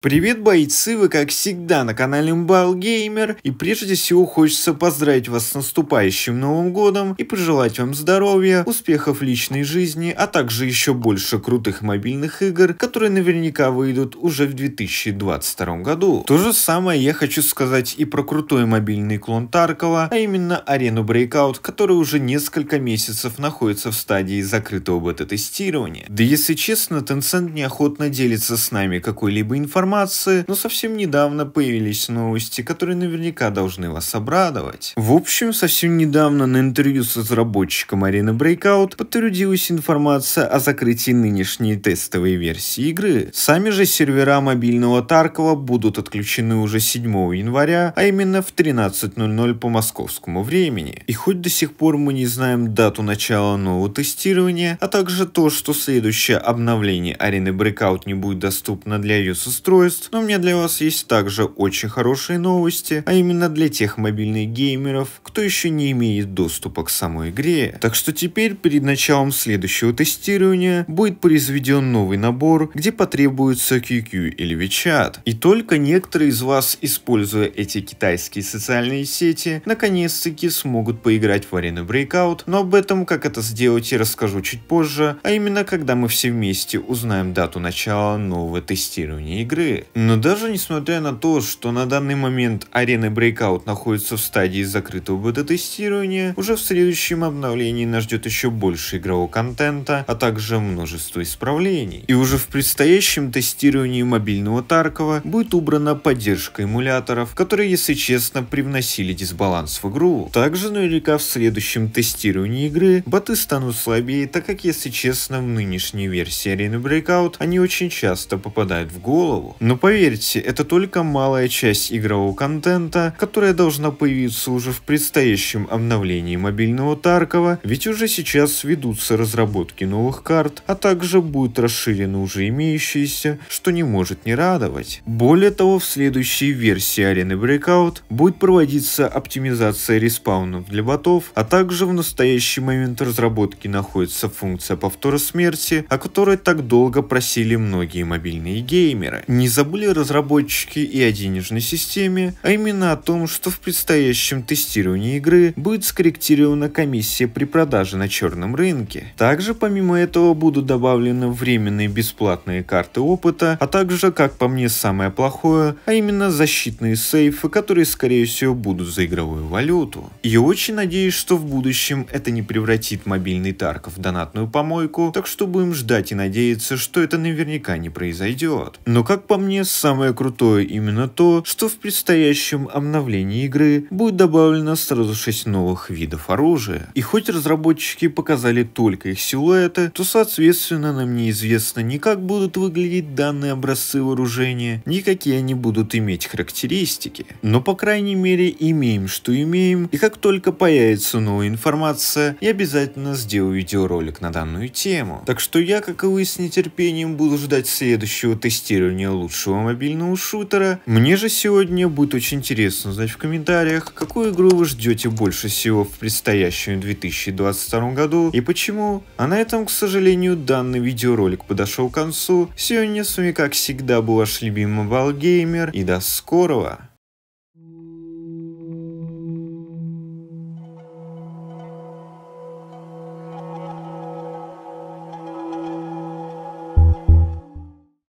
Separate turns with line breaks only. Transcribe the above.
Привет, бойцы! Вы, как всегда, на канале Мбал Геймер. И прежде всего хочется поздравить вас с наступающим Новым Годом и пожелать вам здоровья, успехов личной жизни, а также еще больше крутых мобильных игр, которые наверняка выйдут уже в 2022 году. То же самое я хочу сказать и про крутой мобильный клон Таркова, а именно арену Breakout, который уже несколько месяцев находится в стадии закрытого бета-тестирования. Да если честно, Tencent неохотно делится с нами какой-либо информацией, информации, но совсем недавно появились новости, которые наверняка должны вас обрадовать. В общем, совсем недавно на интервью с разработчиком Arena Breakout подтвердилась информация о закрытии нынешней тестовой версии игры. Сами же сервера мобильного Таркова будут отключены уже 7 января, а именно в 13.00 по московскому времени. И хоть до сих пор мы не знаем дату начала нового тестирования, а также то, что следующее обновление Арены Breakout не будет доступно для ее устройств, устройств, но у меня для вас есть также очень хорошие новости, а именно для тех мобильных геймеров, кто еще не имеет доступа к самой игре. Так что теперь перед началом следующего тестирования будет произведен новый набор, где потребуется QQ или WeChat. И только некоторые из вас, используя эти китайские социальные сети, наконец-таки смогут поиграть в арену Breakout, но об этом, как это сделать, я расскажу чуть позже, а именно когда мы все вместе узнаем дату начала нового тестирования игры игры. Но даже несмотря на то, что на данный момент арена Breakout находится в стадии закрытого бета-тестирования, уже в следующем обновлении нас ждет еще больше игрового контента, а также множество исправлений. И уже в предстоящем тестировании мобильного Таркова будет убрана поддержка эмуляторов, которые, если честно, привносили дисбаланс в игру. Также наверняка в следующем тестировании игры боты станут слабее, так как, если честно, в нынешней версии арены Breakout они очень часто попадают в голову. Но поверьте, это только малая часть игрового контента, которая должна появиться уже в предстоящем обновлении мобильного Таркова, ведь уже сейчас ведутся разработки новых карт, а также будет расширены уже имеющиеся, что не может не радовать. Более того, в следующей версии арены Breakout будет проводиться оптимизация респаунов для ботов, а также в настоящий момент разработки находится функция повтора смерти, о которой так долго просили многие мобильные геймеры. Не забыли разработчики и о денежной системе, а именно о том, что в предстоящем тестировании игры будет скорректирована комиссия при продаже на черном рынке. Также помимо этого будут добавлены временные бесплатные карты опыта, а также, как по мне, самое плохое, а именно защитные сейфы, которые скорее всего будут за игровую валюту. И очень надеюсь, что в будущем это не превратит мобильный Тарков в донатную помойку, так что будем ждать и надеяться, что это наверняка не произойдет. Но как по мне, самое крутое именно то, что в предстоящем обновлении игры будет добавлено сразу 6 новых видов оружия. И хоть разработчики показали только их силуэты, то соответственно нам неизвестно ни как будут выглядеть данные образцы вооружения, ни какие они будут иметь характеристики. Но по крайней мере имеем что имеем, и как только появится новая информация, я обязательно сделаю видеоролик на данную тему. Так что я, как и вы, с нетерпением буду ждать следующего тестирования лучшего лучшего мобильного шутера. Мне же сегодня будет очень интересно узнать в комментариях, какую игру вы ждете больше всего в предстоящем 2022 году и почему. А на этом, к сожалению, данный видеоролик подошел к концу. Сегодня с вами, как всегда, был ваш любимый Валгеймер и до скорого!